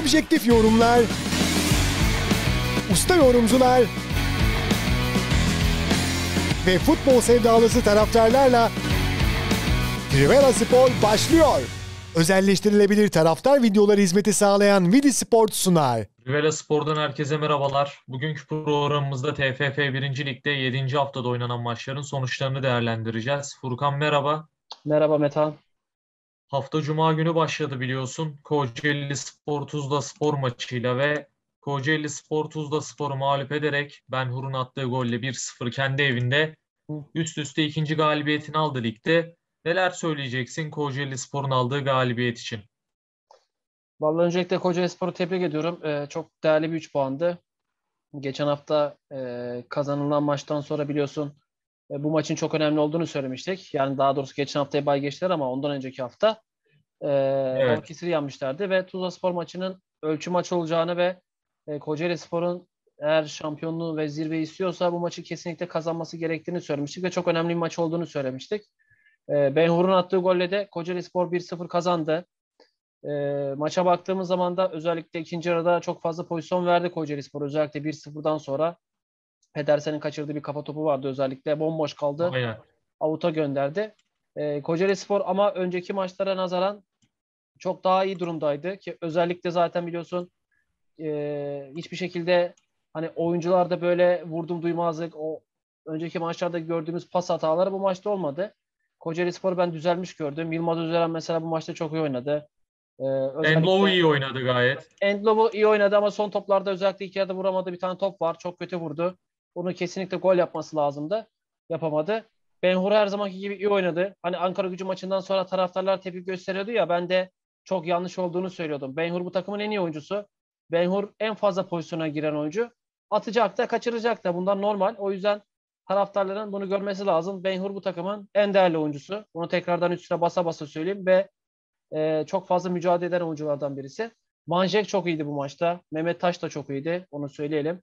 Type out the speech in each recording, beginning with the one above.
objektif yorumlar, usta yorumcular ve futbol sevdalısı taraftarlarla Trivela Spor başlıyor. Özelleştirilebilir taraftar videoları hizmeti sağlayan Vidi Sport sunar. Trivela Spor'dan herkese merhabalar. Bugünkü programımızda TFF 1. Lig'de 7. haftada oynanan maçların sonuçlarını değerlendireceğiz. Furkan merhaba. Merhaba Metan. Hafta Cuma günü başladı biliyorsun. Kocaeli Spor Tuzla Spor maçıyla ve Kocaeli Spor Tuzla Spor'u mağlup ederek Ben Hur'un attığı golle 1-0 kendi evinde üst üste ikinci galibiyetini aldı ligde. Neler söyleyeceksin Kocaeli Spor'un aldığı galibiyet için? Vallahi öncelikle Kocaeli Spor'u tebrik ediyorum. Ee, çok değerli bir 3 puandı. Geçen hafta e, kazanılan maçtan sonra biliyorsun e, bu maçın çok önemli olduğunu söylemiştik. Yani daha doğrusu geçen haftaya bay geçtiler ama ondan önceki hafta e, evet. Balıkesir'i yanmışlardı ve Tuzla Spor maçının ölçü maç olacağını ve e, Kocaeli Spor'un eğer şampiyonluğu ve zirveyi istiyorsa bu maçı kesinlikle kazanması gerektiğini söylemiştik ve çok önemli bir maç olduğunu söylemiştik. E, Benhur'un attığı golle de Kocaeli Spor 1-0 kazandı. E, maça baktığımız zaman da özellikle ikinci arada çok fazla pozisyon verdi Kocaeli Spor. Özellikle 1-0'dan sonra Pedersen'in kaçırdığı bir kafa topu vardı özellikle. Bomboş kaldı. Aynen. Avuta gönderdi. E, ee, Kocaeli Spor ama önceki maçlara nazaran çok daha iyi durumdaydı ki özellikle zaten biliyorsun e, hiçbir şekilde hani oyuncularda böyle vurdum duymazlık o önceki maçlarda gördüğümüz pas hataları bu maçta olmadı. Kocaeli Spor ben düzelmiş gördüm. Yılmaz Özeren mesela bu maçta çok iyi oynadı. Ee, Endlov'u iyi oynadı gayet. Endlov'u iyi oynadı ama son toplarda özellikle iki yerde vuramadı. Bir tane top var. Çok kötü vurdu. Onu kesinlikle gol yapması lazımdı. Yapamadı. Benhur her zamanki gibi iyi oynadı. Hani Ankara gücü maçından sonra taraftarlar tepki gösteriyordu ya ben de çok yanlış olduğunu söylüyordum. Benhur bu takımın en iyi oyuncusu. Benhur en fazla pozisyona giren oyuncu. Atacak da kaçıracak da bundan normal. O yüzden taraftarların bunu görmesi lazım. Benhur bu takımın en değerli oyuncusu. Bunu tekrardan üstüne basa basa söyleyeyim ve e, çok fazla mücadele eden oyunculardan birisi. Manjek çok iyiydi bu maçta. Mehmet Taş da çok iyiydi. Onu söyleyelim.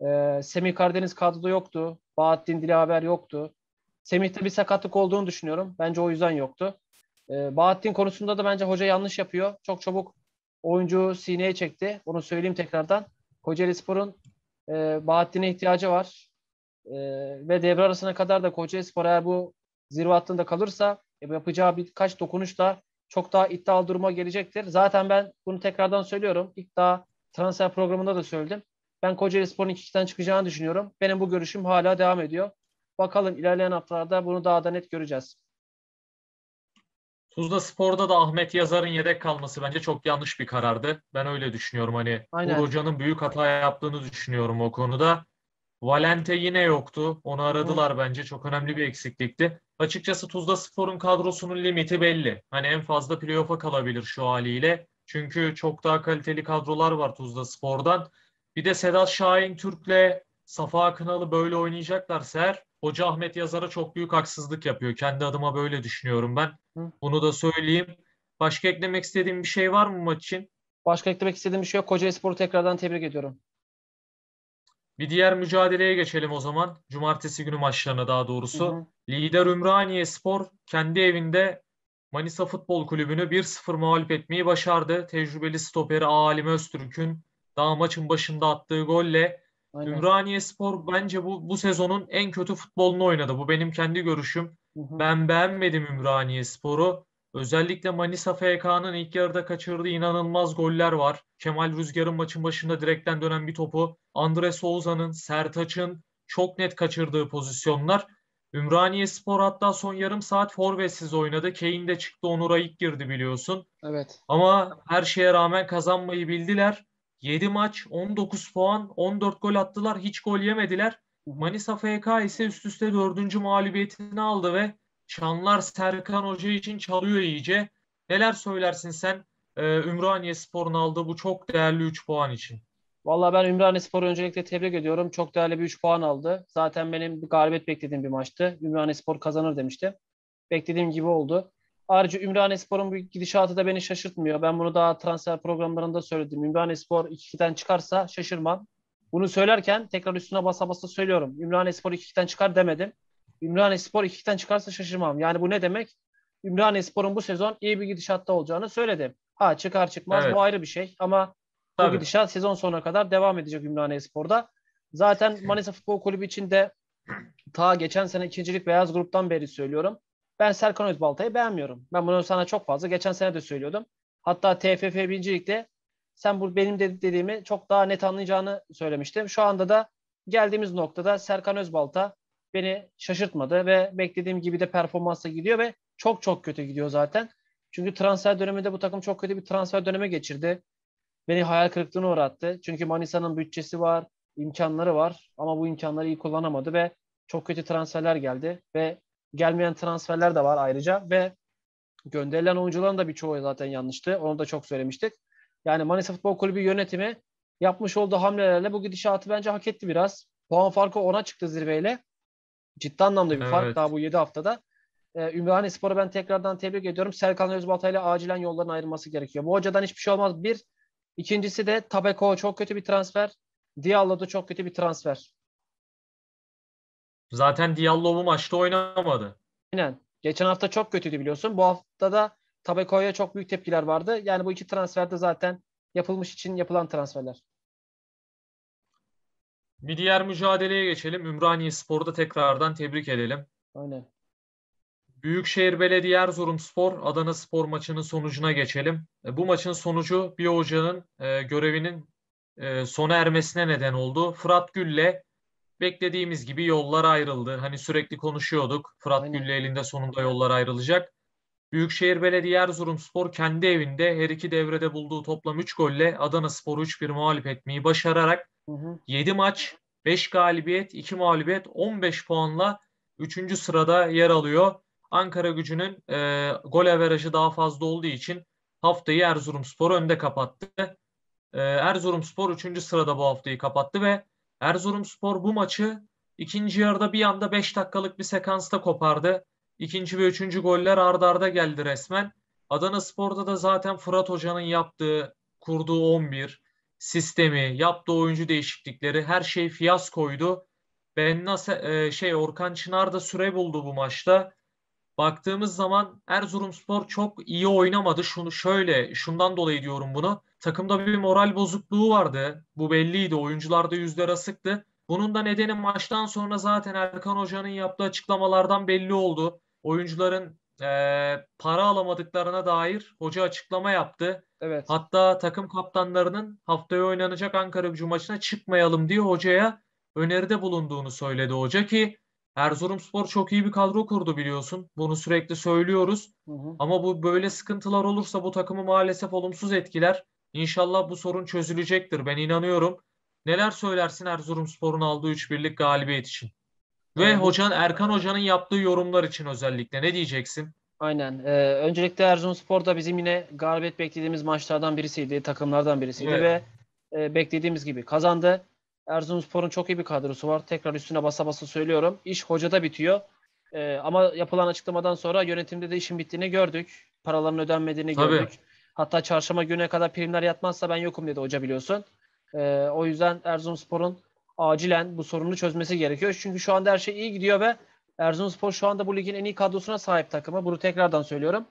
E, Semih Karadeniz kadroda yoktu. Bahattin Dilaver yoktu. Semih'te bir sakatlık olduğunu düşünüyorum. Bence o yüzden yoktu. E, Bahattin konusunda da bence hoca yanlış yapıyor. Çok çabuk oyuncu sineye çekti. Onu söyleyeyim tekrardan. Kocaeli Spor'un e, Bahattin'e ihtiyacı var. E, ve devre arasına kadar da Kocaeli Spor eğer bu zirve hattında kalırsa e, yapacağı birkaç dokunuşla çok daha iddialı duruma gelecektir. Zaten ben bunu tekrardan söylüyorum. İlk daha transfer programında da söyledim. Ben Kocaeli Spor'un iki işten çıkacağını düşünüyorum. Benim bu görüşüm hala devam ediyor. Bakalım ilerleyen haftalarda bunu daha da net göreceğiz. Tuzla Spor'da da Ahmet Yazar'ın yedek kalması bence çok yanlış bir karardı. Ben öyle düşünüyorum. Hani Aynen. Uğur Hoca'nın büyük hata yaptığını düşünüyorum o konuda. Valente yine yoktu. Onu aradılar Hı. bence. Çok önemli bir eksiklikti. Açıkçası Tuzla Spor'un kadrosunun limiti belli. Hani en fazla playoff'a kalabilir şu haliyle. Çünkü çok daha kaliteli kadrolar var Tuzla Spor'dan. Bir de Sedat Şahin Türk'le Safa Kınalı böyle oynayacaklar eğer Hoca Ahmet Yazar'a çok büyük haksızlık yapıyor. Kendi adıma böyle düşünüyorum ben. Hı. Bunu da söyleyeyim. Başka eklemek istediğim bir şey var mı maç için? Başka eklemek istediğim bir şey yok. Koca Spor'u tekrardan tebrik ediyorum. Bir diğer mücadeleye geçelim o zaman. Cumartesi günü maçlarına daha doğrusu. Hı hı. Lider Ümraniye Spor kendi evinde Manisa Futbol Kulübü'nü 1-0 mağlup etmeyi başardı. Tecrübeli stoperi Alim Öztürk'ün daha maçın başında attığı golle Aynen. Ümraniye Spor bence bu, bu sezonun en kötü futbolunu oynadı. Bu benim kendi görüşüm. Hı hı. Ben beğenmedim Ümraniye Spor'u. Özellikle Manisa FK'nın ilk yarıda kaçırdığı inanılmaz goller var. Kemal Rüzgar'ın maçın başında direkten dönen bir topu. Andre Souza'nın, Sertaç'ın çok net kaçırdığı pozisyonlar. Ümraniye Spor hatta son yarım saat forvetsiz oynadı. Kane de çıktı, onur ayık girdi biliyorsun. Evet. Ama her şeye rağmen kazanmayı bildiler. 7 maç 19 puan 14 gol attılar hiç gol yemediler. Manisa FK ise üst üste dördüncü mağlubiyetini aldı ve Çanlar Serkan Hoca için çalıyor iyice. Neler söylersin sen e, Ümraniye Spor'un aldığı bu çok değerli 3 puan için? Vallahi ben Ümraniye Spor'u öncelikle tebrik ediyorum. Çok değerli bir 3 puan aldı. Zaten benim bir galibiyet beklediğim bir maçtı. Ümraniye Spor kazanır demiştim, Beklediğim gibi oldu. Ayrıca Ümraniye Spor'un gidişatı da beni şaşırtmıyor. Ben bunu daha transfer programlarında söyledim. Ümraniye Spor 2'den çıkarsa şaşırmam. Bunu söylerken tekrar üstüne basa basa söylüyorum. Ümraniye Spor 2'den çıkar demedim. Ümraniye Spor 2'den çıkarsa şaşırmam. Yani bu ne demek? Ümraniye Spor'un bu sezon iyi bir gidişatta olacağını söyledim. Ha çıkar çıkmaz evet. bu ayrı bir şey ama Tabii. bu gidişat sezon sonuna kadar devam edecek Ümraniye Spor'da. Zaten Manisa Futbol Kulübü için de ta geçen sene ikincilik beyaz gruptan beri söylüyorum. Ben Serkan Özbalta'yı beğenmiyorum. Ben bunu sana çok fazla geçen sene de söylüyordum. Hatta TFF birincilikte sen bu benim dediğimi çok daha net anlayacağını söylemiştim. Şu anda da geldiğimiz noktada Serkan Özbalta beni şaşırtmadı ve beklediğim gibi de performansa gidiyor ve çok çok kötü gidiyor zaten. Çünkü transfer döneminde bu takım çok kötü bir transfer dönemi geçirdi. Beni hayal kırıklığına uğrattı. Çünkü Manisa'nın bütçesi var, imkanları var ama bu imkanları iyi kullanamadı ve çok kötü transferler geldi ve gelmeyen transferler de var ayrıca ve gönderilen oyuncuların da birçoğu zaten yanlıştı. Onu da çok söylemiştik. Yani Manisa Futbol Kulübü yönetimi yapmış olduğu hamlelerle bu gidişatı bence hak etti biraz. Puan farkı ona çıktı zirveyle. Ciddi anlamda bir evet. fark daha bu 7 haftada. Ee, Ümraniye Spor'u ben tekrardan tebrik ediyorum. Serkan Özbalta ile acilen yolların ayrılması gerekiyor. Bu hocadan hiçbir şey olmaz. Bir. İkincisi de Tabeko çok kötü bir transfer. Diallo da çok kötü bir transfer. Zaten Diallo bu maçta oynamadı. Aynen. Geçen hafta çok kötüydü biliyorsun. Bu hafta da Tabeko'ya çok büyük tepkiler vardı. Yani bu iki transfer de zaten yapılmış için yapılan transferler. Bir diğer mücadeleye geçelim. Ümraniye Spor'da tekrardan tebrik edelim. Aynen. Büyükşehir Belediye Erzurum Spor, Adana Spor maçının sonucuna geçelim. E, bu maçın sonucu bir hocanın e, görevinin e, sona ermesine neden oldu. Fırat Gül'le beklediğimiz gibi yollar ayrıldı. Hani sürekli konuşuyorduk. Fırat Aynen. Gül'le elinde sonunda yollar ayrılacak. Büyükşehir Belediye Erzurumspor kendi evinde her iki devrede bulduğu toplam 3 golle Adana Spor'u 3-1 mağlup etmeyi başararak hı hı. 7 maç, 5 galibiyet, 2 mağlubiyet, 15 puanla 3. sırada yer alıyor. Ankara gücünün e, gol averajı daha fazla olduğu için haftayı Erzurumspor önde kapattı. E, Erzurumspor 3. sırada bu haftayı kapattı ve Erzurumspor bu maçı ikinci yarıda bir anda 5 dakikalık bir sekansta kopardı. İkinci ve üçüncü goller ardarda arda geldi resmen. Adana Spor'da da zaten Fırat Hoca'nın yaptığı, kurduğu 11 sistemi, yaptığı oyuncu değişiklikleri her şey koydu. Ben nasıl e, şey Orkan Çınar da süre buldu bu maçta baktığımız zaman Erzurumspor çok iyi oynamadı. Şunu şöyle şundan dolayı diyorum bunu. Takımda bir moral bozukluğu vardı. Bu belliydi. Oyuncularda yüzler asıktı. Bunun da nedeni maçtan sonra zaten Erkan Hoca'nın yaptığı açıklamalardan belli oldu. Oyuncuların e, para alamadıklarına dair hoca açıklama yaptı. Evet. Hatta takım kaptanlarının haftaya oynanacak Ankara gücü maçına çıkmayalım diye hocaya öneride bulunduğunu söyledi hoca ki Erzurumspor çok iyi bir kadro kurdu biliyorsun. Bunu sürekli söylüyoruz. Hı hı. Ama bu böyle sıkıntılar olursa bu takımı maalesef olumsuz etkiler. İnşallah bu sorun çözülecektir. Ben inanıyorum. Neler söylersin Erzurumspor'un aldığı 3 birlik galibiyet için? Ve evet. hocan Erkan Hoca'nın yaptığı yorumlar için özellikle ne diyeceksin? Aynen. Ee, öncelikle Erzurumspor da bizim yine galibiyet beklediğimiz maçlardan birisiydi, takımlardan birisiydi evet. ve e, beklediğimiz gibi kazandı. Erzurumspor'un çok iyi bir kadrosu var. Tekrar üstüne basa basa söylüyorum. İş hocada bitiyor. Ee, ama yapılan açıklamadan sonra yönetimde de işin bittiğini gördük. Paraların ödenmediğini Tabii. gördük. Hatta çarşamba güne kadar primler yatmazsa ben yokum dedi hoca biliyorsun. Ee, o yüzden Erzurumspor'un acilen bu sorunu çözmesi gerekiyor. Çünkü şu anda her şey iyi gidiyor ve Erzurumspor şu anda bu ligin en iyi kadrosuna sahip takımı. Bunu tekrardan söylüyorum.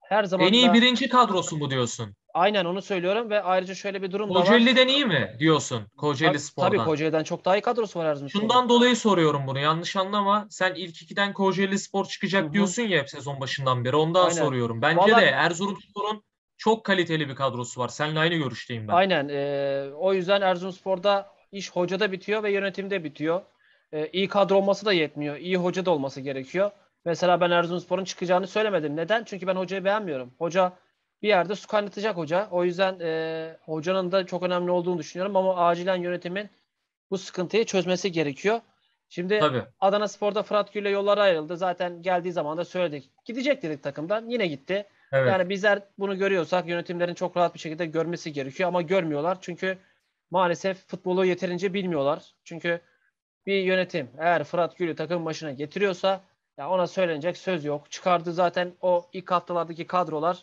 Her zaman en iyi da... birinci kadrosu mu diyorsun? Aynen onu söylüyorum ve ayrıca şöyle bir durum Kocaeli'den da var. Kocaeli'den iyi mi diyorsun Kocaeli tabii, Spor'dan? Tabii Kocaeli'den çok daha iyi kadrosu var Erzurumspor'un. Şundan Spor'dan. dolayı soruyorum bunu yanlış anlama. Sen ilk ikiden Kocaeli Spor çıkacak Hı-hı. diyorsun ya hep sezon başından beri ondan Aynen. soruyorum. Bence Vallahi... de sporun çok kaliteli bir kadrosu var. Seninle aynı görüşteyim ben. Aynen e, o yüzden Erzurum sporda iş hocada bitiyor ve yönetimde bitiyor. E, iyi kadro olması da yetmiyor. İyi hoca da olması gerekiyor. Mesela ben Erzurum sporun çıkacağını söylemedim. Neden? Çünkü ben hocayı beğenmiyorum. Hoca bir yerde su kaynatacak hoca. O yüzden e, hocanın da çok önemli olduğunu düşünüyorum ama acilen yönetimin bu sıkıntıyı çözmesi gerekiyor. Şimdi Tabii. Adana Spor'da Fırat Gül'le yollara ayrıldı. Zaten geldiği zaman da söyledik. Gidecek dedik takımdan. Yine gitti. Evet. Yani bizler bunu görüyorsak yönetimlerin çok rahat bir şekilde görmesi gerekiyor ama görmüyorlar. Çünkü maalesef futbolu yeterince bilmiyorlar. Çünkü bir yönetim eğer Fırat Gül'ü takım başına getiriyorsa ya ona söylenecek söz yok. Çıkardı zaten o ilk haftalardaki kadrolar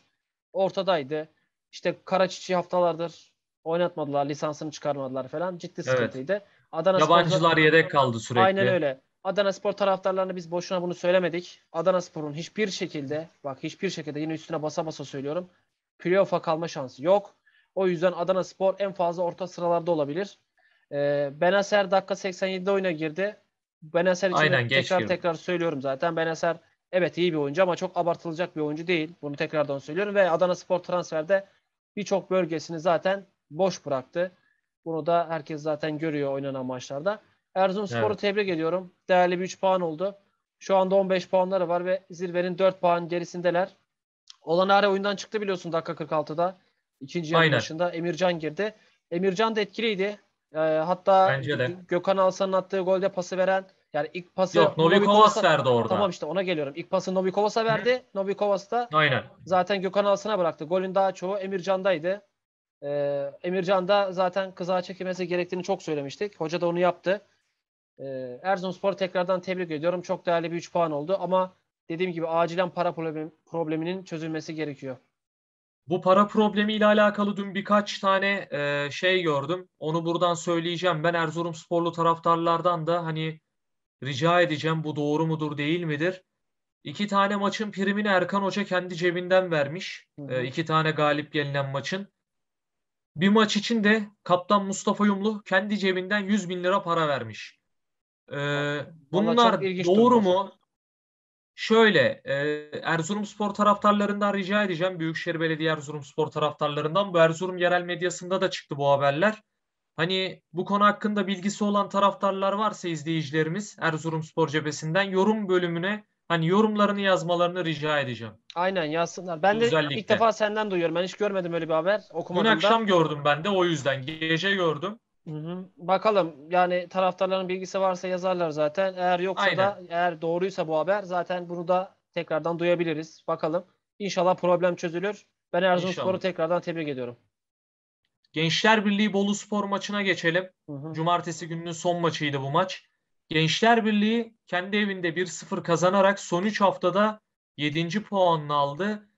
ortadaydı. İşte Karaçiçi haftalardır oynatmadılar, lisansını çıkarmadılar falan. Ciddi evet. sıkıntıydı. Adana Yabancılar Spor... yedek kaldı sürekli. Aynen öyle. Adana Spor taraftarlarına biz boşuna bunu söylemedik. Adana Spor'un hiçbir şekilde, bak hiçbir şekilde yine üstüne basa basa söylüyorum. Playoff'a kalma şansı yok. O yüzden Adana Spor en fazla orta sıralarda olabilir. Ee, Benaser dakika 87'de oyuna girdi. Benaser için Aynen, tekrar girdim. tekrar söylüyorum zaten. Benaser Evet iyi bir oyuncu ama çok abartılacak bir oyuncu değil. Bunu tekrardan söylüyorum ve Adana Spor transferde birçok bölgesini zaten boş bıraktı. Bunu da herkes zaten görüyor oynanan maçlarda. Erzurumspor'u evet. tebrik ediyorum. Değerli bir 3 puan oldu. Şu anda 15 puanları var ve zirvenin 4 puan gerisindeler. Olanare oyundan çıktı biliyorsun dakika 46'da. İkinci yarı başında Emircan girdi. Emircan da etkiliydi. Ee, hatta Gökhan Alsan'ın attığı golde pası veren yani ilk pası Yok Novikovas verdi orada. Tamam işte ona geliyorum. İlk pası Novikovas'a verdi. Novikovas da Aynen. zaten Gökhan Alsın'a bıraktı. Golün daha çoğu Emircan'daydı. Ee, Emircan da zaten kıza çekilmesi gerektiğini çok söylemiştik. Hoca da onu yaptı. Ee, Erzurumspor'u tekrardan tebrik ediyorum. Çok değerli bir 3 puan oldu ama dediğim gibi acilen para problemi, probleminin çözülmesi gerekiyor. Bu para problemi ile alakalı dün birkaç tane e, şey gördüm. Onu buradan söyleyeceğim. Ben Erzurumsporlu taraftarlardan da hani Rica edeceğim bu doğru mudur değil midir? İki tane maçın primini Erkan Hoca kendi cebinden vermiş. Hı hı. E, iki tane galip gelinen maçın. Bir maç için de kaptan Mustafa Yumlu kendi cebinden 100 bin lira para vermiş. E, bunlar doğru mu? Şöyle e, Erzurumspor taraftarlarından rica edeceğim. Büyükşehir Belediye Erzurumspor taraftarlarından. Bu Erzurum yerel medyasında da çıktı bu haberler. Hani bu konu hakkında bilgisi olan taraftarlar varsa izleyicilerimiz Erzurumspor cephesinden yorum bölümüne hani yorumlarını yazmalarını rica edeceğim. Aynen yazsınlar. Ben de ilk defa senden duyuyorum. Ben hiç görmedim öyle bir haber. Okumadım Dün akşam da. gördüm ben de o yüzden. Gece gördüm. Hı hı. Bakalım yani taraftarların bilgisi varsa yazarlar zaten. Eğer yoksa Aynen. da eğer doğruysa bu haber zaten bunu da tekrardan duyabiliriz. Bakalım. İnşallah problem çözülür. Ben Erzurumspor'u tekrardan tebrik ediyorum. Gençler Birliği Bolu Spor maçına geçelim. Hı hı. Cumartesi gününün son maçıydı bu maç. Gençler Birliği kendi evinde 1-0 kazanarak son 3 haftada 7. puanını aldı.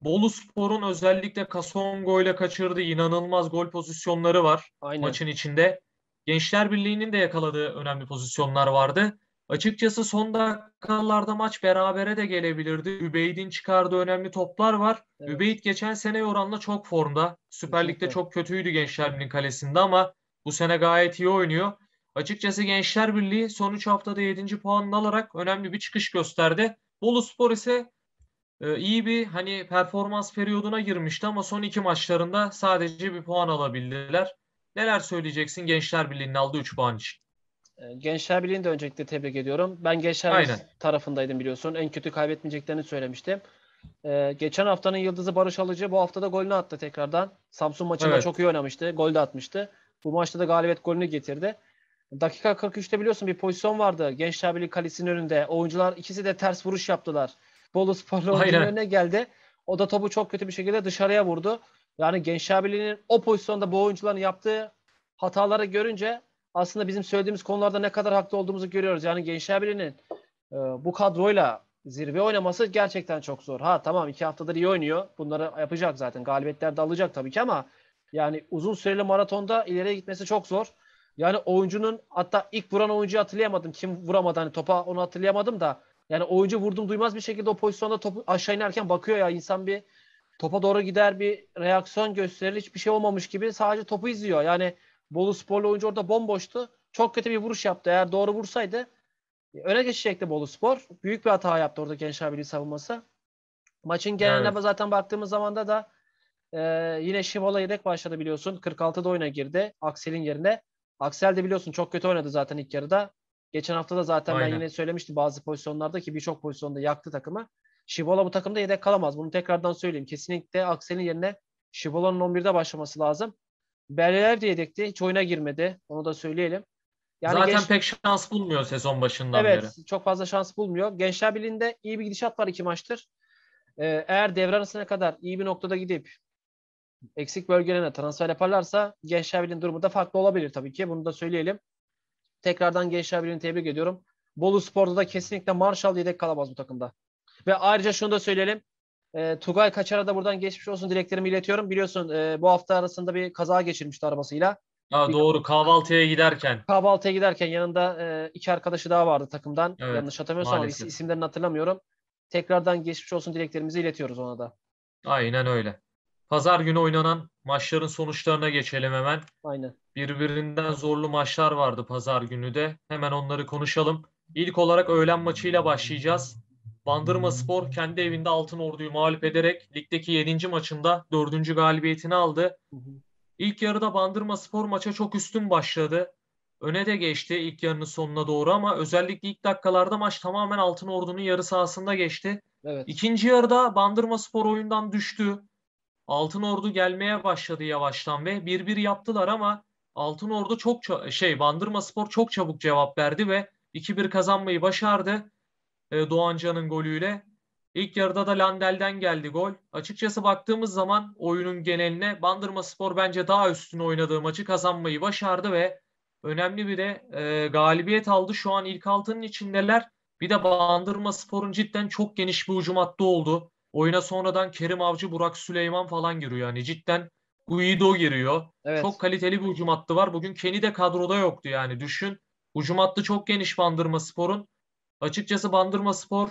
Bolu Spor'un özellikle Kasongo ile kaçırdığı inanılmaz gol pozisyonları var Aynen. maçın içinde. Gençler Birliği'nin de yakaladığı önemli pozisyonlar vardı. Açıkçası son dakikalarda maç berabere de gelebilirdi. Übeyd'in çıkardığı önemli toplar var. Evet. Übeyd geçen sene oranla çok formda. Süper Lig'de çok kötüydü Gençlerbirliği kalesinde ama bu sene gayet iyi oynuyor. Açıkçası Gençler Birliği son 3 haftada 7. puanını alarak önemli bir çıkış gösterdi. Bolu Spor ise e, iyi bir hani performans periyoduna girmişti ama son iki maçlarında sadece bir puan alabildiler. Neler söyleyeceksin Gençler Birliği'nin aldığı 3 puan için? Ee, Gençler Birliği'ni de öncelikle tebrik ediyorum. Ben Gençler tarafındaydım biliyorsun. En kötü kaybetmeyeceklerini söylemiştim. Ee, geçen haftanın yıldızı Barış Alıcı bu haftada golünü attı tekrardan. Samsun maçında evet. çok iyi oynamıştı. Gol de atmıştı. Bu maçta da galibiyet golünü getirdi. Dakika 43'te biliyorsun bir pozisyon vardı. Gençler Birliği kalesinin önünde. Oyuncular ikisi de ters vuruş yaptılar. Bolu Sporlu oyuncunun önüne geldi. O da topu çok kötü bir şekilde dışarıya vurdu. Yani Gençler Birliği'nin o pozisyonda bu oyuncuların yaptığı hataları görünce aslında bizim söylediğimiz konularda ne kadar haklı olduğumuzu görüyoruz. Yani Gençler Birliği'nin e, bu kadroyla zirve oynaması gerçekten çok zor. Ha tamam iki haftadır iyi oynuyor. Bunları yapacak zaten. Galibiyetler de alacak tabii ki ama yani uzun süreli maratonda ileriye gitmesi çok zor. Yani oyuncunun hatta ilk vuran oyuncuyu hatırlayamadım. Kim vuramadı hani topa onu hatırlayamadım da. Yani oyuncu vurdum duymaz bir şekilde o pozisyonda topu aşağı inerken bakıyor ya insan bir topa doğru gider bir reaksiyon gösterir. Hiçbir şey olmamış gibi sadece topu izliyor. Yani Bolu Sporlu oyuncu orada bomboştu. Çok kötü bir vuruş yaptı. Eğer doğru vursaydı öne geçecekti Bolu Spor. Büyük bir hata yaptı orada Gençler Birliği savunması. Maçın geneline evet. zaten baktığımız zaman da da e, yine Şivola yedek başladı biliyorsun. 46'da oyuna girdi Aksel'in yerine. Aksel de biliyorsun çok kötü oynadı zaten ilk yarıda. Geçen hafta da zaten Aynen. ben yine söylemiştim bazı pozisyonlarda ki birçok pozisyonda yaktı takımı. Şivola bu takımda yedek kalamaz. Bunu tekrardan söyleyeyim. Kesinlikle Aksel'in yerine Şivola'nın 11'de başlaması lazım. Berreler de yedekti. Hiç oyuna girmedi. Onu da söyleyelim. Yani Zaten genç... pek şans bulmuyor sezon başından evet, beri. Evet çok fazla şans bulmuyor. Gençler Birliği'nde iyi bir gidişat var iki maçtır. Ee, eğer devre arasına kadar iyi bir noktada gidip eksik bölgelerine transfer yaparlarsa Gençler Birliği'nin durumu da farklı olabilir tabii ki. Bunu da söyleyelim. Tekrardan Gençler Birliği'ni tebrik ediyorum. Bolu Spor'da da kesinlikle Marshall yedek kalamaz bu takımda. Ve ayrıca şunu da söyleyelim. E, Tugay Kaçar'a da buradan geçmiş olsun dileklerimi iletiyorum. Biliyorsun e, bu hafta arasında bir kaza geçirmişti arabasıyla. Ha, bir, doğru kahvaltıya giderken. Kahvaltıya giderken yanında e, iki arkadaşı daha vardı takımdan. Evet, Yanlış hatırlamıyorsam is- isimlerini hatırlamıyorum. Tekrardan geçmiş olsun dileklerimizi iletiyoruz ona da. Aynen öyle. Pazar günü oynanan maçların sonuçlarına geçelim hemen. Aynen. Birbirinden zorlu maçlar vardı pazar günü de. Hemen onları konuşalım. İlk olarak öğlen maçıyla başlayacağız. Bandırma Spor kendi evinde Altın Ordu'yu mağlup ederek ligdeki 7. maçında 4. galibiyetini aldı. İlk yarıda Bandırma Spor maça çok üstün başladı. Öne de geçti ilk yarının sonuna doğru ama özellikle ilk dakikalarda maç tamamen Altın Ordu'nun yarı sahasında geçti. Evet. İkinci yarıda Bandırma Spor oyundan düştü. Altın Ordu gelmeye başladı yavaştan ve 1-1 yaptılar ama Altın Ordu çok şey Bandırma Spor çok çabuk cevap verdi ve 2-1 kazanmayı başardı. E, Doğan golüyle. İlk yarıda da Landel'den geldi gol. Açıkçası baktığımız zaman oyunun geneline Bandırma Spor bence daha üstüne oynadığı maçı kazanmayı başardı ve önemli bir de e, galibiyet aldı. Şu an ilk altının içindeler. Bir de Bandırma Spor'un cidden çok geniş bir hücum hattı oldu. Oyuna sonradan Kerim Avcı, Burak Süleyman falan giriyor. Yani cidden Guido giriyor. Evet. Çok kaliteli bir hücum hattı var. Bugün Kenny de kadroda yoktu yani düşün. Hücum hattı çok geniş Bandırma Spor'un. Açıkçası Bandırma Spor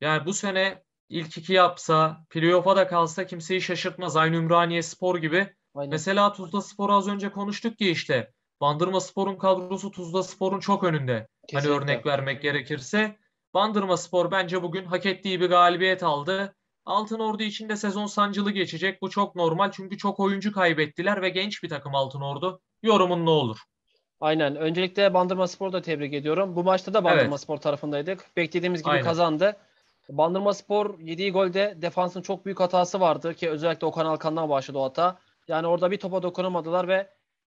yani bu sene ilk iki yapsa, playoff'a da kalsa kimseyi şaşırtmaz. Aynı Ümraniye Spor gibi. Aynen. Mesela Tuzla Spor'u az önce konuştuk ki işte. Bandırma Spor'un kadrosu Tuzla Spor'un çok önünde. Hani Kesinlikle. Hani örnek vermek gerekirse. Bandırma Spor bence bugün hak ettiği bir galibiyet aldı. Altın Ordu için de sezon sancılı geçecek. Bu çok normal çünkü çok oyuncu kaybettiler ve genç bir takım Altın Ordu. Yorumun ne olur? Aynen. Öncelikle Bandırma Spor'u da tebrik ediyorum. Bu maçta da Bandırma evet. Spor tarafındaydık. Beklediğimiz gibi Aynen. kazandı. Bandırma Spor yediği golde defansın çok büyük hatası vardı ki özellikle Okan Alkan'dan başladı o hata. Yani orada bir topa dokunamadılar ve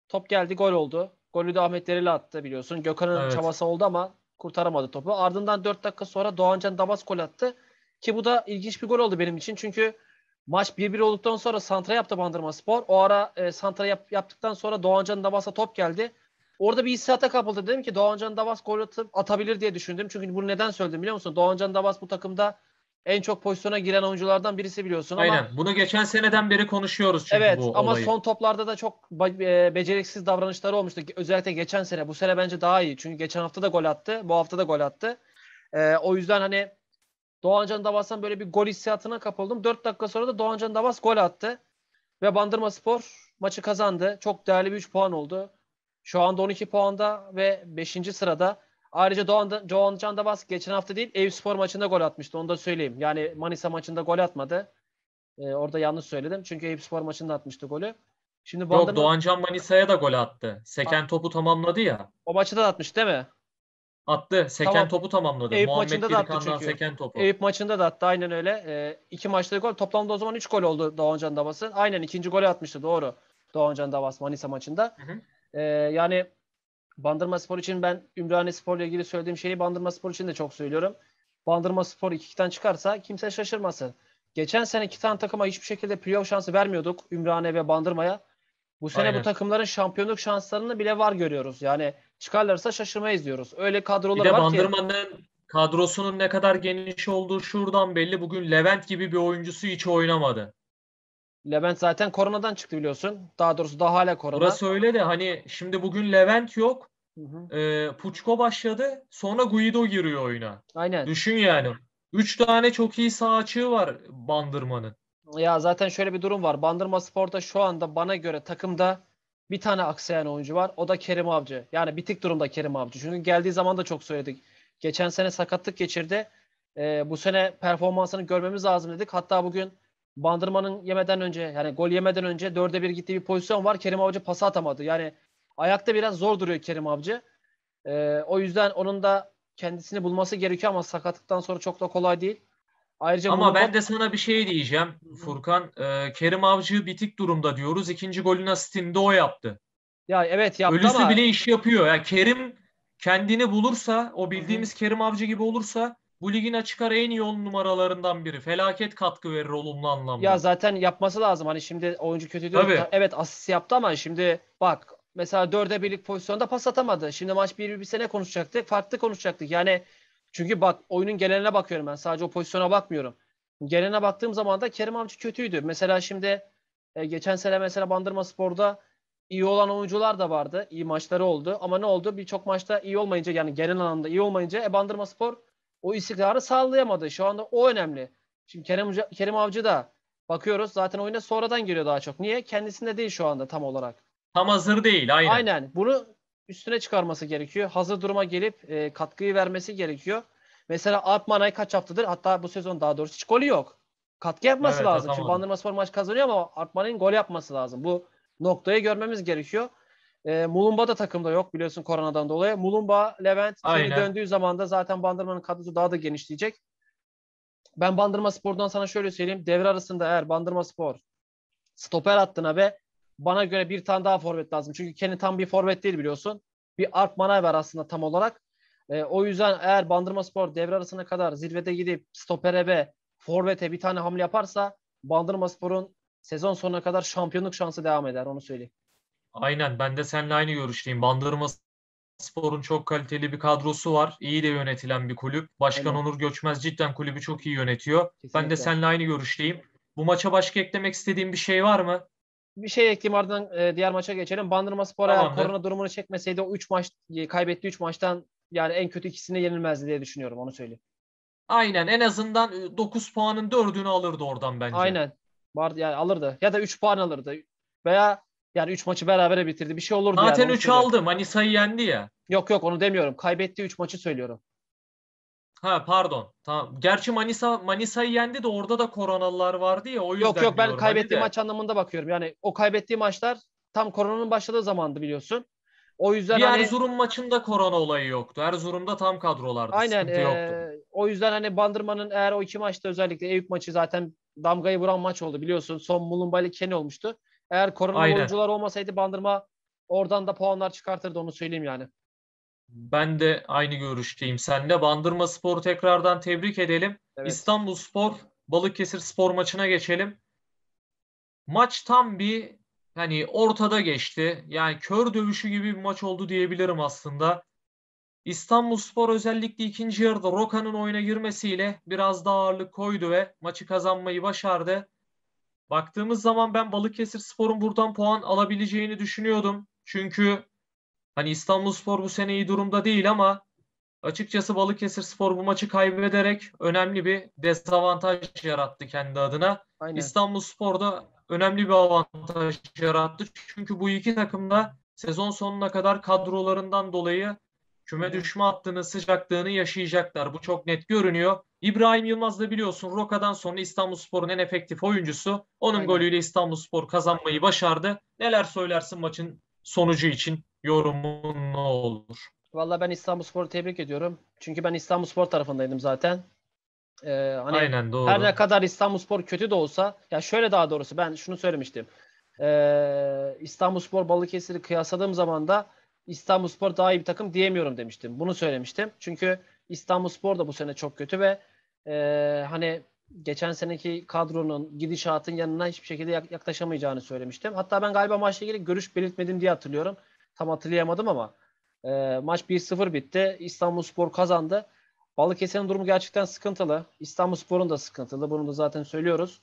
top geldi gol oldu. Golü de Ahmet Dereli attı biliyorsun. Gökhan'ın evet. çabası oldu ama kurtaramadı topu. Ardından 4 dakika sonra Doğancan Dabas gol attı. Ki bu da ilginç bir gol oldu benim için. Çünkü maç 1-1 olduktan sonra Santra yaptı Bandırma Spor. O ara e, Santra yap, yaptıktan sonra Doğancan Dabas'a top geldi. Orada bir hissiyata kapıldı. Dedim ki Doğancan Davas gol atıp atabilir diye düşündüm. Çünkü bunu neden söyledim biliyor musun? Doğancan Davas bu takımda en çok pozisyona giren oyunculardan birisi biliyorsun Aynen. ama. Bunu geçen seneden beri konuşuyoruz çünkü evet, bu Evet ama son toplarda da çok be- beceriksiz davranışları olmuştu. Özellikle geçen sene. Bu sene bence daha iyi. Çünkü geçen hafta da gol attı. Bu hafta da gol attı. Ee, o yüzden hani Doğancan Davas'tan böyle bir gol hissiyatına kapıldım. 4 dakika sonra da Doğancan Davas gol attı. Ve Bandırma Spor maçı kazandı. Çok değerli bir 3 puan oldu. Şu anda 12 puanda ve 5. sırada. Ayrıca Doğan, Doğan Candabas geçen hafta değil Eyüpspor maçında gol atmıştı. Onu da söyleyeyim. Yani Manisa maçında gol atmadı. Ee, orada yanlış söyledim. Çünkü Eyüpspor maçında atmıştı golü. Şimdi Bandırma... Yok Doğancan Manisa'ya da gol attı. Seken At. topu tamamladı ya. O maçı da atmış değil mi? Attı. Seken tamam. topu tamamladı. Eyüp Muhammed maçında da attı çünkü. Seken topu. Eyüp maçında da attı aynen öyle. E, iki maçta gol. Toplamda o zaman üç gol oldu Doğancan Davas'ın. Aynen ikinci golü atmıştı doğru. Doğancan Davas Manisa maçında. Hı hı. E, yani Bandırma Spor için ben Ümraniye ile ilgili söylediğim şeyi Bandırma Spor için de çok söylüyorum. Bandırma Spor 2-2'den çıkarsa kimse şaşırmasın. Geçen sene iki tane takıma hiçbir şekilde playoff şansı vermiyorduk Ümraniye ve Bandırma'ya. Bu sene Aynen. bu takımların şampiyonluk şanslarını bile var görüyoruz. Yani çıkarlarsa şaşırmayız diyoruz. Öyle kadrolar var ki. Bir de Bandırma'nın kadrosunun ne kadar geniş olduğu şuradan belli. Bugün Levent gibi bir oyuncusu hiç oynamadı. Levent zaten koronadan çıktı biliyorsun. Daha doğrusu daha hala korona. Burası öyle de hani şimdi bugün Levent yok. Hı hı. E, Puçko başladı. Sonra Guido giriyor oyuna. Aynen. Düşün yani. Üç tane çok iyi sağ açığı var Bandırma'nın. Ya zaten şöyle bir durum var. Bandırma Spor'da şu anda bana göre takımda bir tane aksayan oyuncu var. O da Kerim Avcı. Yani bitik durumda Kerim Avcı. Çünkü geldiği zaman da çok söyledik. Geçen sene sakatlık geçirdi. E, bu sene performansını görmemiz lazım dedik. Hatta bugün Bandırma'nın yemeden önce yani gol yemeden önce dörde bir gittiği bir pozisyon var. Kerim Avcı pası atamadı. Yani ayakta biraz zor duruyor Kerim Avcı. Ee, o yüzden onun da kendisini bulması gerekiyor ama sakatlıktan sonra çok da kolay değil. Ayrıca Ama bunu... ben de sana bir şey diyeceğim Furkan. Ee, Kerim Avcı bitik durumda diyoruz. İkinci golün asistini o yaptı. Ya evet yaptı Ölüsü ama... bile iş yapıyor. Yani Kerim kendini bulursa, o bildiğimiz Hı-hı. Kerim Avcı gibi olursa bu ligin açık ara en iyi 10 numaralarından biri. Felaket katkı verir olumlu anlamda. Ya zaten yapması lazım. Hani şimdi oyuncu kötü diyor. Evet asist yaptı ama şimdi bak mesela dörde birlik pozisyonda pas atamadı. Şimdi maç bir bir sene konuşacaktık. Farklı konuşacaktık. Yani çünkü bak oyunun geleneğine bakıyorum ben. Sadece o pozisyona bakmıyorum. Gelene baktığım zaman da Kerim Amcı kötüydü. Mesela şimdi e, geçen sene mesela Bandırma Spor'da iyi olan oyuncular da vardı. İyi maçları oldu. Ama ne oldu? Birçok maçta iyi olmayınca yani genel anlamda iyi olmayınca e, Bandırma Spor o istikrarı sağlayamadı. Şu anda o önemli. Şimdi Kerem, Kerim Avcı da bakıyoruz zaten oyuna sonradan geliyor daha çok. Niye? Kendisinde değil şu anda tam olarak. Tam hazır değil aynen. Aynen bunu üstüne çıkarması gerekiyor. Hazır duruma gelip e, katkıyı vermesi gerekiyor. Mesela Alp kaç haftadır hatta bu sezon daha doğrusu hiç golü yok. Katkı yapması evet, lazım. Atamadım. Şimdi Bandırma Spor maç kazanıyor ama Alp gol yapması lazım. Bu noktayı görmemiz gerekiyor. E, Mulumba da takımda yok biliyorsun koronadan dolayı. Mulumba, Levent geri döndüğü zaman da zaten Bandırma'nın kadrosu daha da genişleyecek. Ben Bandırma Spor'dan sana şöyle söyleyeyim. Devre arasında eğer Bandırma Spor stoper hattına ve bana göre bir tane daha forvet lazım. Çünkü Kenny tam bir forvet değil biliyorsun. Bir Art Manay var aslında tam olarak. E, o yüzden eğer Bandırma Spor devre arasına kadar zirvede gidip stopere ve forvete bir tane hamle yaparsa Bandırma Spor'un sezon sonuna kadar şampiyonluk şansı devam eder onu söyleyeyim. Aynen ben de seninle aynı görüşteyim. Bandırma Spor'un çok kaliteli bir kadrosu var. İyi de yönetilen bir kulüp. Başkan Aynen. Onur Göçmez cidden kulübü çok iyi yönetiyor. Kesinlikle. Ben de seninle aynı görüşteyim. Bu maça başka eklemek istediğim bir şey var mı? Bir şey ekleyeyim ardından e, diğer maça geçelim. Bandırma Spor eğer korona durumunu çekmeseydi o 3 maç e, kaybettiği 3 maçtan yani en kötü ikisine yenilmezdi diye düşünüyorum onu söyleyeyim. Aynen en azından 9 e, puanın 4'ünü alırdı oradan bence. Aynen. Var yani alırdı ya da 3 puan alırdı. Veya yani 3 maçı berabere bitirdi. Bir şey olurdu Zaten yani. 3 aldı. Manisa'yı yendi ya. Yok yok onu demiyorum. Kaybetti 3 maçı söylüyorum. Ha pardon. Tamam. Gerçi Manisa Manisa'yı yendi de orada da koronalılar vardı ya o yüzden. Yok yok ben hani kaybettiği maç anlamında bakıyorum. Yani o kaybettiği maçlar tam koronanın başladığı zamandı biliyorsun. O yüzden bir hani... Erzurum maçında korona olayı yoktu. Erzurum'da tam kadrolardı. Aynen. ee, yoktu. O yüzden hani Bandırma'nın eğer o iki maçta özellikle Eyüp maçı zaten damgayı vuran maç oldu biliyorsun. Son Mulumba ile olmuştu. Eğer korona Aynen. oyuncular olmasaydı Bandırma oradan da puanlar çıkartırdı onu söyleyeyim yani. Ben de aynı görüşteyim. Sen de Bandırma Spor'u tekrardan tebrik edelim. Evet. İstanbul Spor, Balıkesir Spor maçına geçelim. Maç tam bir hani ortada geçti. Yani kör dövüşü gibi bir maç oldu diyebilirim aslında. İstanbul Spor özellikle ikinci yarıda Roka'nın oyuna girmesiyle biraz daha ağırlık koydu ve maçı kazanmayı başardı. Baktığımız zaman ben Balıkesir Spor'un buradan puan alabileceğini düşünüyordum. Çünkü hani İstanbul Spor bu sene iyi durumda değil ama açıkçası Balıkesir Spor bu maçı kaybederek önemli bir dezavantaj yarattı kendi adına. Aynen. İstanbul Spor da önemli bir avantaj yarattı. Çünkü bu iki takım da sezon sonuna kadar kadrolarından dolayı küme düşme hattının sıcaklığını yaşayacaklar. Bu çok net görünüyor. İbrahim Yılmaz da biliyorsun Roka'dan sonra İstanbulspor'un en efektif oyuncusu. Onun Aynen. golüyle İstanbulspor kazanmayı başardı. Neler söylersin maçın sonucu için? Yorumun ne olur? Valla ben İstanbulspor'u tebrik ediyorum. Çünkü ben İstanbulspor tarafındaydım zaten. Ee, hani Aynen doğru. Her ne kadar İstanbulspor kötü de olsa ya şöyle daha doğrusu ben şunu söylemiştim. Ee, İstanbulspor Balıkesir'i kıyasladığım zaman da İstanbul Spor daha iyi bir takım diyemiyorum demiştim. Bunu söylemiştim. Çünkü İstanbul Spor da bu sene çok kötü ve e, hani geçen seneki kadronun gidişatın yanına hiçbir şekilde yaklaşamayacağını söylemiştim. Hatta ben galiba maçla ilgili görüş belirtmedim diye hatırlıyorum. Tam hatırlayamadım ama e, maç 1-0 bitti. İstanbul Spor kazandı. Balıkesir'in durumu gerçekten sıkıntılı. İstanbul Spor'un da sıkıntılı. Bunu da zaten söylüyoruz.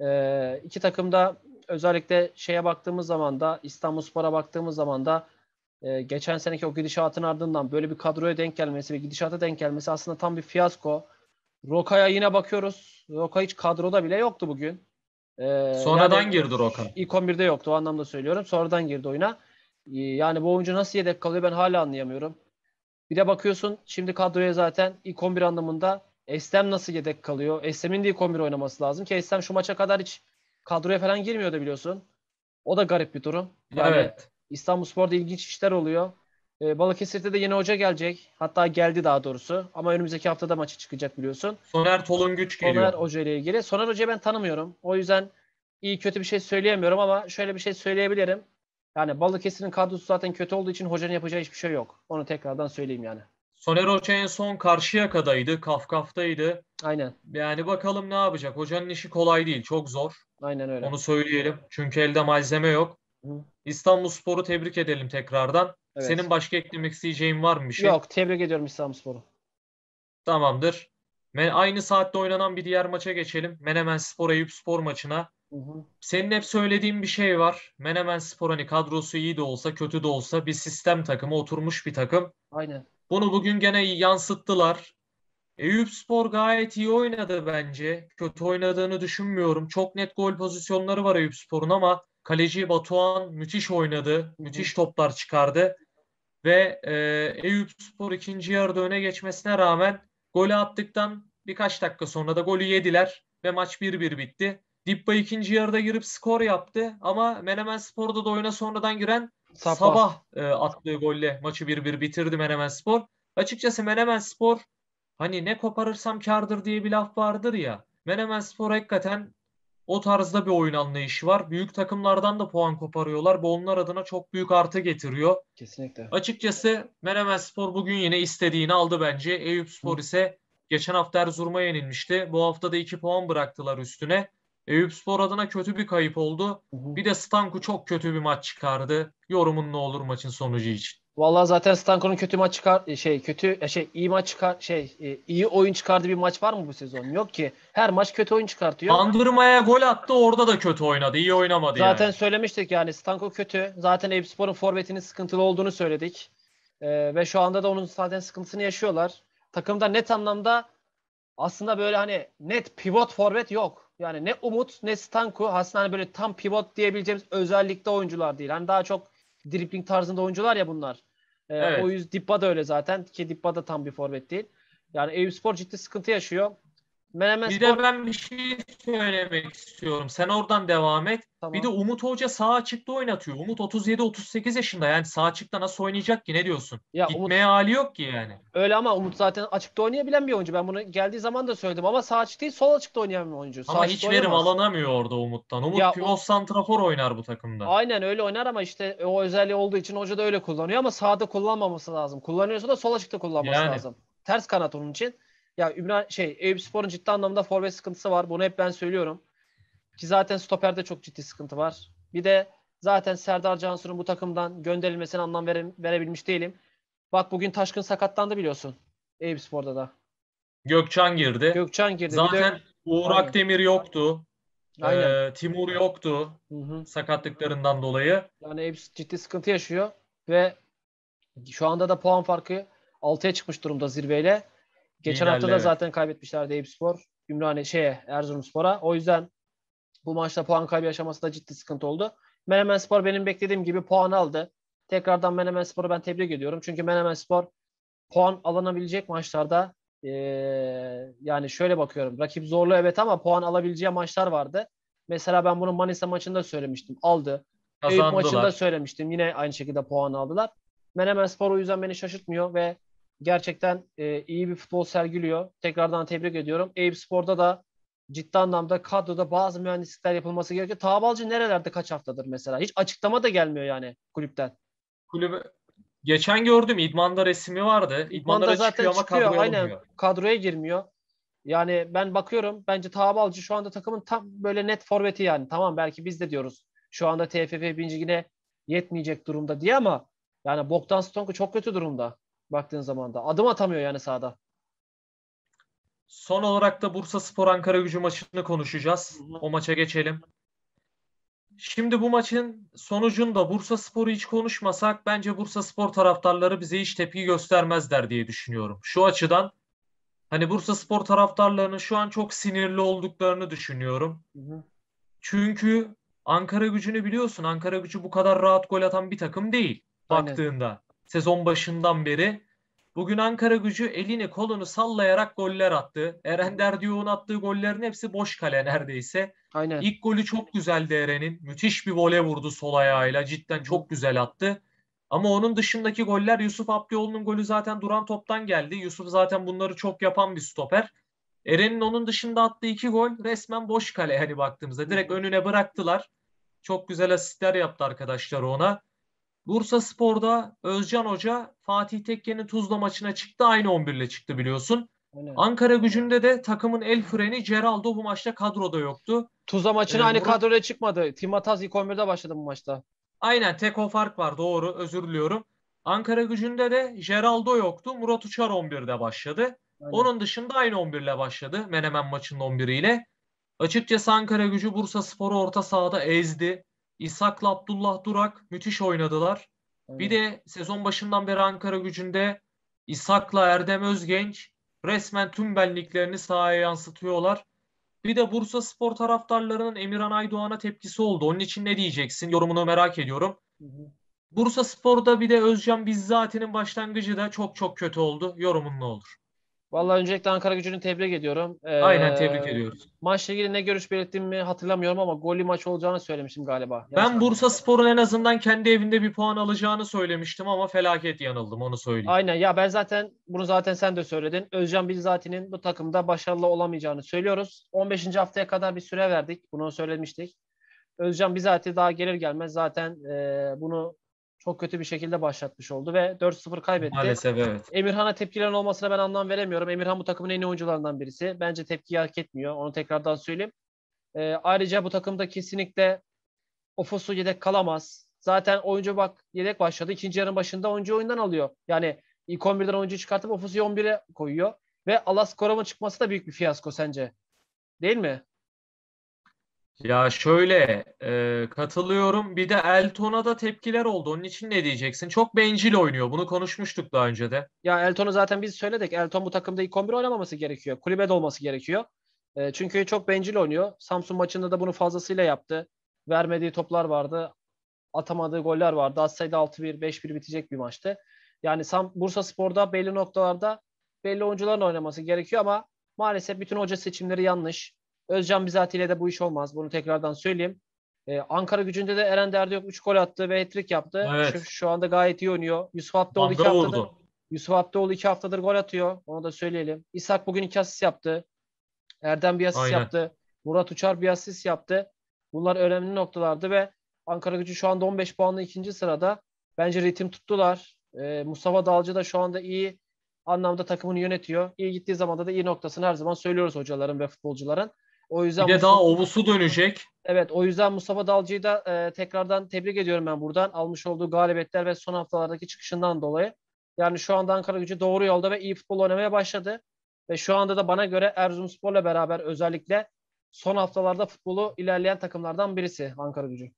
E, iki takım da özellikle şeye baktığımız zaman da İstanbul Spor'a baktığımız zaman da ee, geçen seneki o gidişatın ardından böyle bir kadroya denk gelmesi ve gidişata denk gelmesi aslında tam bir fiyasko. Roka'ya yine bakıyoruz. Roka hiç kadroda bile yoktu bugün. Ee, Sonradan yani, girdi Roka. İlk 11'de yoktu o anlamda söylüyorum. Sonradan girdi oyuna. Ee, yani bu oyuncu nasıl yedek kalıyor ben hala anlayamıyorum. Bir de bakıyorsun şimdi kadroya zaten ilk 11 anlamında Eslem nasıl yedek kalıyor? Eslem'in de ilk 11 oynaması lazım ki Eslem şu maça kadar hiç kadroya falan girmiyordu biliyorsun. O da garip bir durum. Yani evet. İstanbul Spor'da ilginç işler oluyor. E, Balıkesir'de de yeni hoca gelecek. Hatta geldi daha doğrusu. Ama önümüzdeki haftada maçı çıkacak biliyorsun. Soner Tolungüç geliyor. Soner Hoca ile ilgili. Soner Hoca'yı ben tanımıyorum. O yüzden iyi kötü bir şey söyleyemiyorum ama şöyle bir şey söyleyebilirim. Yani Balıkesir'in kadrosu zaten kötü olduğu için hocanın yapacağı hiçbir şey yok. Onu tekrardan söyleyeyim yani. Soner Hoca en son Karşıyaka'daydı, Kafkaf'taydı. Aynen. Yani bakalım ne yapacak. Hocanın işi kolay değil, çok zor. Aynen öyle. Onu söyleyelim. Çünkü elde malzeme yok. Hı. İstanbul Spor'u tebrik edelim tekrardan. Evet. Senin başka eklemek isteyeceğin var mı bir şey? Yok tebrik ediyorum İstanbul Spor'u. Tamamdır. Aynı saatte oynanan bir diğer maça geçelim. Menemen Spor Eyüp Spor maçına. Hı hı. Senin hep söylediğin bir şey var. Menemen Spor hani kadrosu iyi de olsa kötü de olsa bir sistem takımı oturmuş bir takım. Aynen. Bunu bugün gene yansıttılar. Eyüp Spor gayet iyi oynadı bence. Kötü oynadığını düşünmüyorum. Çok net gol pozisyonları var Eyüp Spor'un ama Kaleci Batuhan müthiş oynadı. Müthiş toplar çıkardı. Ve e, Eyüp Spor ikinci yarıda öne geçmesine rağmen golü attıktan birkaç dakika sonra da golü yediler. Ve maç 1-1 bitti. Dibba ikinci yarıda girip skor yaptı. Ama Menemen Spor'da da oyuna sonradan giren Sabah, Sabah e, attığı golle maçı 1-1 bitirdi Menemen Spor. Açıkçası Menemen Spor hani ne koparırsam kardır diye bir laf vardır ya. Menemen Spor hakikaten o tarzda bir oyun anlayışı var. Büyük takımlardan da puan koparıyorlar. Bu onlar adına çok büyük artı getiriyor. Kesinlikle. Açıkçası Menemen Spor bugün yine istediğini aldı bence. Eyüp Spor Hı. ise geçen hafta Erzurum'a yenilmişti. Bu hafta da 2 puan bıraktılar üstüne. Eyüp Spor adına kötü bir kayıp oldu. Hı Bir de Stanku çok kötü bir maç çıkardı. Yorumun ne olur maçın sonucu için? Vallahi zaten Stanko'nun kötü maç çıkar e, şey kötü e, şey iyi maç çıkar şey e, iyi oyun çıkardı bir maç var mı bu sezon? Yok ki. Her maç kötü oyun çıkartıyor. Bandırma'ya gol attı orada da kötü oynadı. iyi oynamadı Zaten yani. söylemiştik yani Stanko kötü. Zaten Eyüpspor'un forvetinin sıkıntılı olduğunu söyledik. Ee, ve şu anda da onun zaten sıkıntısını yaşıyorlar. Takımda net anlamda aslında böyle hani net pivot forvet yok. Yani ne Umut ne Stanko aslında hani böyle tam pivot diyebileceğimiz özellikle oyuncular değil. Hani daha çok dribbling tarzında oyuncular ya bunlar. E, evet. O yüzden Dibba da öyle zaten ki Dibba da tam bir forvet değil. Yani Eyüp Spor ciddi sıkıntı yaşıyor. Menemen Bir Spor... de ben bir şey söylemek istiyorum. Sen oradan devam et. Tamam. Bir de Umut Hoca sağ açıkta oynatıyor. Umut 37-38 yaşında yani sağ açıkta nasıl oynayacak ki ne diyorsun? Ya Gitmeye Umut... hali yok ki yani. Öyle ama Umut zaten açıkta oynayabilen bir oyuncu. Ben bunu geldiği zaman da söyledim ama sağ açık değil sol açıkta oynayan bir oyuncu. Sağ ama hiç verim oynamaz. orada Umut'tan. Umut ya, pivot o... santrafor oynar bu takımda. Aynen öyle oynar ama işte o özelliği olduğu için hoca da öyle kullanıyor ama sağda kullanmaması lazım. Kullanıyorsa da sol açıkta kullanması yani. lazım. Ters kanat onun için. Ya Ümran şey Eyüpspor'un ciddi anlamda forvet sıkıntısı var. Bunu hep ben söylüyorum. Ki zaten stoperde çok ciddi sıkıntı var. Bir de zaten Serdar Cansu'nun bu takımdan gönderilmesine anlam vere, verebilmiş değilim. Bak bugün Taşkın sakatlandı biliyorsun. Eyüpspor'da da. Gökçen girdi. Gökçen girdi. Zaten de... Uğur Akdemir yoktu. Ee, Aynen. Ee, Timur yoktu hı hı. sakatlıklarından dolayı. Yani Eyüp ciddi sıkıntı yaşıyor ve şu anda da puan farkı 6'ya çıkmış durumda zirveyle. Geçen hafta da zaten kaybetmişler Eyüpspor. Ümraniye şeye Erzurumspor'a. O yüzden bu maçta puan kaybı yaşaması ciddi sıkıntı oldu. Menemen Spor benim beklediğim gibi puan aldı. Tekrardan Menemen Spor'u ben tebrik ediyorum. Çünkü Menemen Spor puan alınabilecek maçlarda ee, yani şöyle bakıyorum. Rakip zorlu evet ama puan alabileceği maçlar vardı. Mesela ben bunu Manisa maçında söylemiştim. Aldı. Eyüp maçında söylemiştim. Yine aynı şekilde puan aldılar. Menemen Spor o yüzden beni şaşırtmıyor ve gerçekten e, iyi bir futbol sergiliyor. Tekrardan tebrik ediyorum. Eyüp Spor'da da ciddi anlamda kadroda bazı mühendislikler yapılması gerekiyor. Tabalcı nerelerde kaç haftadır mesela? Hiç açıklama da gelmiyor yani kulüpten. Kulübe geçen gördüm idmanda resmi vardı. İdmanda, idmanda zaten çıkıyor, ama çıkıyor, kadroya aynen. Olmuyor. Kadroya girmiyor. Yani ben bakıyorum bence Tabalcı şu anda takımın tam böyle net forveti yani. Tamam belki biz de diyoruz. Şu anda TFF 1. yine yetmeyecek durumda diye ama yani Bogdan Stonku çok kötü durumda. Baktığın zaman da. Adım atamıyor yani sahada. Son olarak da Bursa Spor Ankara gücü maçını konuşacağız. O maça geçelim. Şimdi bu maçın sonucunda Bursa Spor'u hiç konuşmasak bence Bursa Spor taraftarları bize hiç tepki göstermezler diye düşünüyorum. Şu açıdan hani Bursa Spor taraftarlarının şu an çok sinirli olduklarını düşünüyorum. Çünkü Ankara gücünü biliyorsun Ankara gücü bu kadar rahat gol atan bir takım değil Aynen. baktığında sezon başından beri. Bugün Ankara gücü elini kolunu sallayarak goller attı. Eren Derdioğ'un attığı gollerin hepsi boş kale neredeyse. Aynen. İlk golü çok güzeldi Eren'in. Müthiş bir vole vurdu sol ayağıyla. Cidden çok güzel attı. Ama onun dışındaki goller Yusuf Abdioğlu'nun golü zaten duran toptan geldi. Yusuf zaten bunları çok yapan bir stoper. Eren'in onun dışında attığı iki gol resmen boş kale hani baktığımızda. Direkt önüne bıraktılar. Çok güzel asistler yaptı arkadaşlar ona. Bursa Spor'da Özcan Hoca Fatih Tekke'nin Tuzla maçına çıktı. Aynı 11 ile çıktı biliyorsun. Öyle. Ankara gücünde de takımın el freni Ceraldo bu maçta kadroda yoktu. Tuzla maçına ee, aynı Murat... kadroya çıkmadı. Timataz ilk 11'de başladı bu maçta. Aynen tek o fark var doğru özür diliyorum. Ankara gücünde de Geraldo yoktu. Murat Uçar 11'de başladı. Aynen. Onun dışında aynı 11 ile başladı. Menemen maçının 11 ile. Açıkçası Ankara gücü Bursa Spor'u orta sahada ezdi. İshak'la Abdullah Durak müthiş oynadılar. Evet. Bir de sezon başından beri Ankara gücünde İshak'la Erdem Özgenç resmen tüm benliklerini sahaya yansıtıyorlar. Bir de Bursa spor taraftarlarının Emirhan Aydoğan'a tepkisi oldu. Onun için ne diyeceksin? Yorumunu merak ediyorum. Bursa Spor'da bir de Özcan Bizzati'nin başlangıcı da çok çok kötü oldu. Yorumun ne olur? Vallahi öncelikle Ankara gücünü tebrik ediyorum. Ee, Aynen tebrik ediyoruz. Maçla ilgili ne görüş belirttiğimi hatırlamıyorum ama golli maç olacağını söylemiştim galiba. Ben Bursa Spor'un en azından kendi evinde bir puan alacağını söylemiştim ama felaket yanıldım onu söyleyeyim. Aynen ya ben zaten bunu zaten sen de söyledin. Özcan Bilzati'nin bu takımda başarılı olamayacağını söylüyoruz. 15. haftaya kadar bir süre verdik. Bunu söylemiştik. Özcan Bizati daha gelir gelmez zaten e, bunu çok kötü bir şekilde başlatmış oldu ve 4-0 kaybetti. Maalesef evet. Emirhan'a tepkilerin olmasına ben anlam veremiyorum. Emirhan bu takımın en iyi oyuncularından birisi. Bence tepki hak etmiyor. Onu tekrardan söyleyeyim. E, ayrıca bu takımda kesinlikle Ofosu yedek kalamaz. Zaten oyuncu bak yedek başladı. İkinci yarın başında oyuncu oyundan alıyor. Yani ilk 11'den oyuncu çıkartıp Ofosu'yu 11'e koyuyor. Ve Alas Koram'ın çıkması da büyük bir fiyasko sence. Değil mi? Ya şöyle e, katılıyorum. Bir de Elton'a da tepkiler oldu. Onun için ne diyeceksin? Çok bencil oynuyor. Bunu konuşmuştuk daha önce de. Ya Elton'u zaten biz söyledik. Elton bu takımda ilk 11 oynamaması gerekiyor. Kulübede olması gerekiyor. E, çünkü çok bencil oynuyor. Samsun maçında da bunu fazlasıyla yaptı. Vermediği toplar vardı. Atamadığı goller vardı. Az sayıda 6-1, 5-1 bitecek bir maçtı. Yani Sam, Bursa Spor'da belli noktalarda belli oyuncuların oynaması gerekiyor ama maalesef bütün hoca seçimleri yanlış. Özcan Bizat ile de bu iş olmaz. Bunu tekrardan söyleyeyim. Ee, Ankara gücünde de Eren derdi yok. 3 gol attı ve hat-trick yaptı. Evet. Şu, şu anda gayet iyi oynuyor. Yusuf Abdoğlu 2 haftadır oldu. Yusuf Abdoğlu 2 haftadır gol atıyor. Onu da söyleyelim. İshak bugün 2 asist yaptı. Erdem bir asist yaptı. Murat Uçar bir asist yaptı. Bunlar önemli noktalardı ve Ankara gücü şu anda 15 puanla ikinci sırada. Bence ritim tuttular. Ee, Mustafa Dalcı da şu anda iyi anlamda takımını yönetiyor. İyi gittiği zaman da iyi noktasını her zaman söylüyoruz hocaların ve futbolcuların. O yüzden bir de daha ovusu dönecek. Evet o yüzden Mustafa Dalcı'yı da e, tekrardan tebrik ediyorum ben buradan. Almış olduğu galibiyetler ve son haftalardaki çıkışından dolayı. Yani şu anda Ankara gücü doğru yolda ve iyi futbol oynamaya başladı. Ve şu anda da bana göre Erzurumspor'la beraber özellikle son haftalarda futbolu ilerleyen takımlardan birisi Ankara gücü.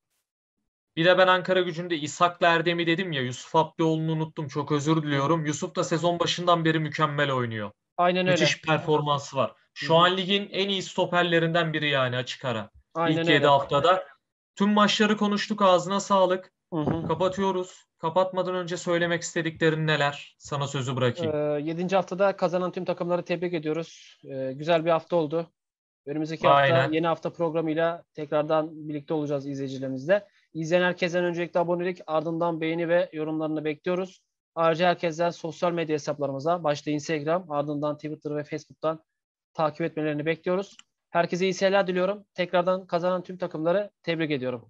Bir de ben Ankara gücünde İshak'la Erdem'i dedim ya Yusuf Abdioğlu'nu unuttum çok özür diliyorum. Yusuf da sezon başından beri mükemmel oynuyor. Aynen öyle. Müthiş performansı var. Şu an ligin en iyi stoperlerinden biri yani açık ara. Aynen İlk öyle. 7 haftada. Tüm maçları konuştuk ağzına sağlık. Hı hı. Kapatıyoruz. Kapatmadan önce söylemek istediklerin neler? Sana sözü bırakayım. Ee, 7. haftada kazanan tüm takımları tebrik ediyoruz. Ee, güzel bir hafta oldu. Önümüzdeki Aynen. hafta yeni hafta programıyla tekrardan birlikte olacağız izleyicilerimizle. İzleyen herkesten öncelikle abonelik ardından beğeni ve yorumlarını bekliyoruz. Ayrıca herkesten sosyal medya hesaplarımıza başta Instagram ardından Twitter ve Facebook'tan takip etmelerini bekliyoruz. Herkese iyi seyirler diliyorum. Tekrardan kazanan tüm takımları tebrik ediyorum.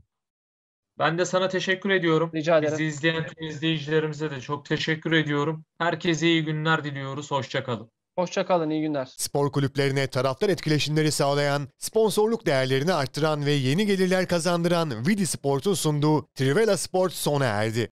Ben de sana teşekkür ediyorum. Rica ederim. Bizi izleyen tüm izleyicilerimize de çok teşekkür ediyorum. Herkese iyi günler diliyoruz. Hoşçakalın. Hoşçakalın, İyi günler. Spor kulüplerine taraftar etkileşimleri sağlayan, sponsorluk değerlerini arttıran ve yeni gelirler kazandıran Vidi Sport'un sunduğu Trivela Sport sona erdi.